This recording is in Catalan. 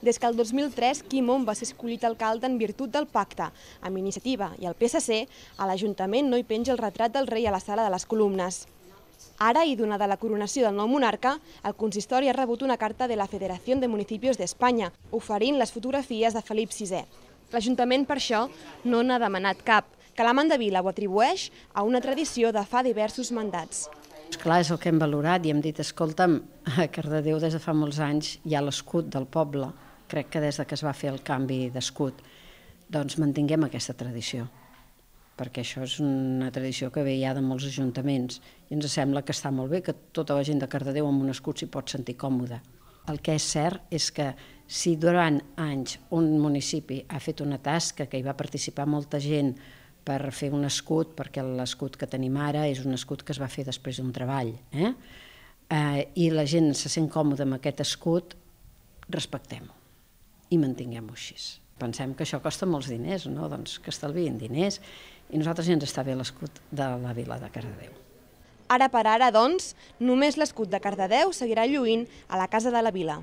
des que el 2003 Quim va ser escollit alcalde en virtut del pacte. Amb Iniciativa i el PSC, a l'Ajuntament no hi penja el retrat del rei a la sala de les columnes. Ara, i donada la coronació del nou monarca, el consistori ha rebut una carta de la Federació de Municipis d'Espanya, oferint les fotografies de Felip VI. L'Ajuntament, per això, no n'ha demanat cap. Calamant de Vila ho atribueix a una tradició de fa diversos mandats. Doncs clar, és el que hem valorat i hem dit, escolta'm, a eh, Cardedeu des de fa molts anys hi ha l'escut del poble, crec que des de que es va fer el canvi d'escut, doncs mantinguem aquesta tradició, perquè això és una tradició que ve ja de molts ajuntaments i ens sembla que està molt bé que tota la gent de Cardedeu amb un escut s'hi pot sentir còmoda. El que és cert és que si durant anys un municipi ha fet una tasca que hi va participar molta gent per fer un escut, perquè l'escut que tenim ara és un escut que es va fer després d'un treball, eh? Eh, i la gent se sent còmoda amb aquest escut, respectem-ho i mantinguem-ho així. Pensem que això costa molts diners, no? doncs que estalviïn diners i nosaltres ja ens està bé l'escut de la vila de Cardedeu. Ara per ara, doncs, només l'escut de Cardedeu seguirà lluint a la Casa de la Vila.